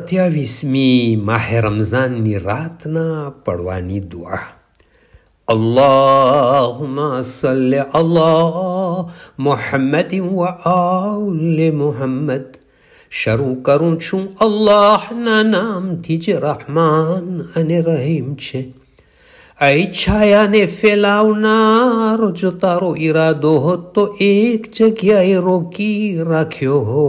ستیاویسمی ماہ رمضان نی رات نا پڑوانی دعا اللہم صلی اللہ محمد و آل محمد شروع کروں چھوں اللہ نا نام تیج رحمان ان رحیم چھے ای چھایا نے فیلاو نار جو تارو ارادو ہو تو ایک جگہ روکی رکھیو ہو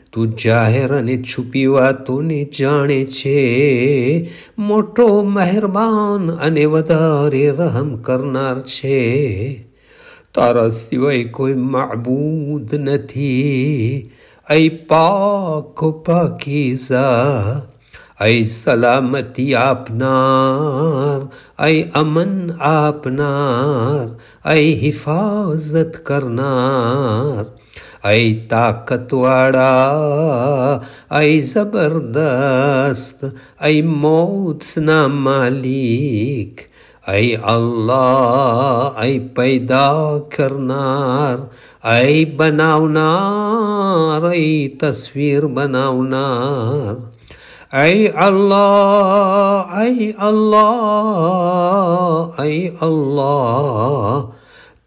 તું જાહેર અને છુપી વાતોને જાણે છે મોટો મહેરબાન અને વધારે રહમ કરનાર છે તારા સિવાય કોઈ માબૂદ નથી ઐ પાક પાકીઝા ઐ સલામતી આપનાર ઐ અમન આપનાર ઐ હિફાઝત કરનાર اي طاقت والا اي زبردست اي موت نہ مالک اے اللہ اے پیدا کرنار اي بناونار اي تصویر بناونار اي الله اي الله, أي الله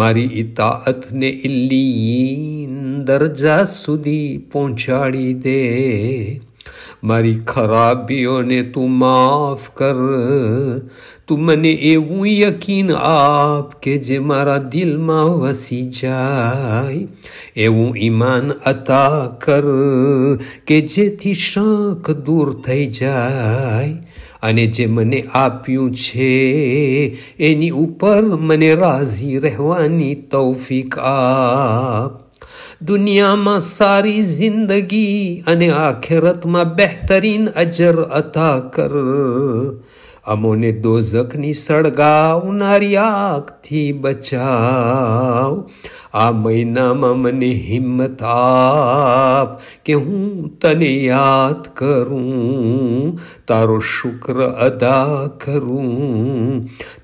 میری اتنے ادر جا سدھی پہنچاڑی دے میری خرابیوں نے تف کر تمہیں ایکین آپ کہ دل میں وسی جائے یہ کرک دور تھ અને જે મને આપ્યું છે એની ઉપર મને રાજી રહેવાની તૌફિક આપ દુનિયામાં સારી જિંદગી અને આખેરતમાં બહેતરીન અજર અતા કર آ من دوک سڑگاؤں نی آگ تھی بچاؤ آ مہینا میں منت آپ کہ ہوں توں تار شکر ادا کروں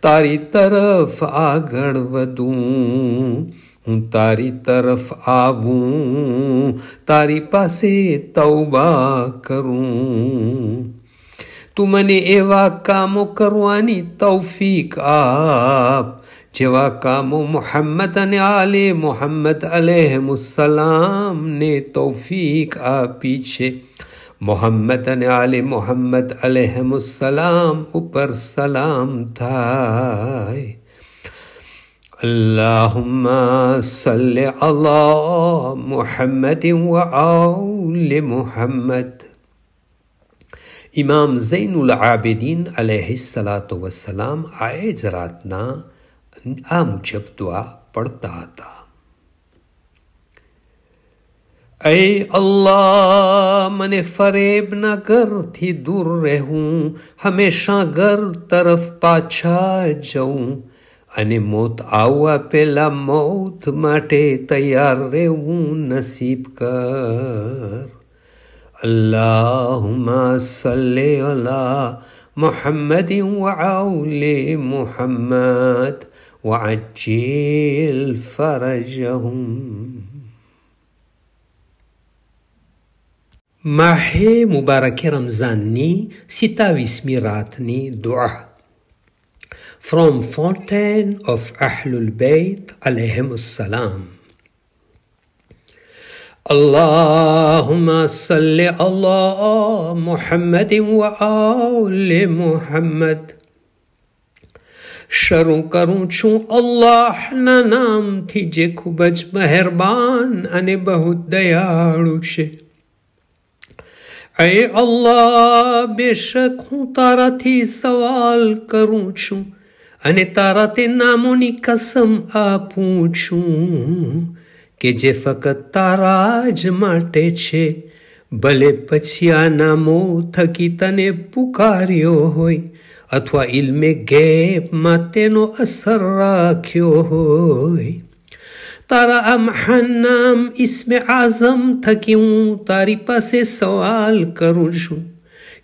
تاری طرف آگ بد ہوں تاری طرف آس توبا کر تنے ایم کرو تو آپ جیو کاموں محمد نے علی محمد علحم السلام نے توفیق آپ محمد ان محمد علحم السلام اوپر سلام تھا اللہ سل محمد محمد امام زین العابدین علیہ السلاۃ وسلام آئے جراتنا آ مجھب دعا پڑھتا تھا اے اللہ من فریب نہ کر تھی دور رہوں ہمیشہ گھر طرف پاچھا جاؤں અને મોત આવવા પહેલા મોત માટે તૈયાર રહેવું નસીબ કર اللهم صل على محمد وعول محمد وعجل فرجهم ماهی مبارک رمضانی ستاویسمی راتنی دعاء From Fountain of Ahlul Bayt عليهم السلام اللهم صل على محمد وآل محمد શરૂ કરું છું અલ્લાહના નામથી જે ખૂબ જ મહેરબાન અને બહુ દયાળુ છે અય અલ્લાહ બેશક હું તારાથી સવાલ કરું છું અને તારા તે નામોની કસમ આપું છું કે જે ફક્ત તારા જ માટે છે ભલે પછી આ નામો થકી તને પુકાર્યો હોય અથવા ઇલ્મે ગેપમાં તેનો અસર રાખ્યો હોય તારા આ મહાન નામ ઇસ્મે આઝમ થકી હું તારી પાસે સવાલ કરું છું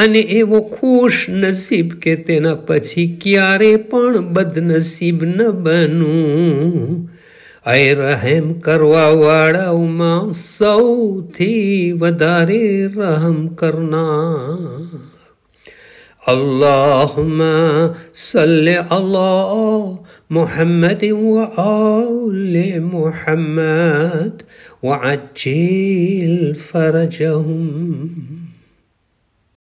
અને એવો ખુશ નસીબ કે તેના પછી ક્યારે પણ બદનસીબ ન બનું અય રહેમ કરવા વાળાઓમાં સૌથી વધારે રહમ કરના اللهم صل على محمد وآل محمد وعجل فرجهم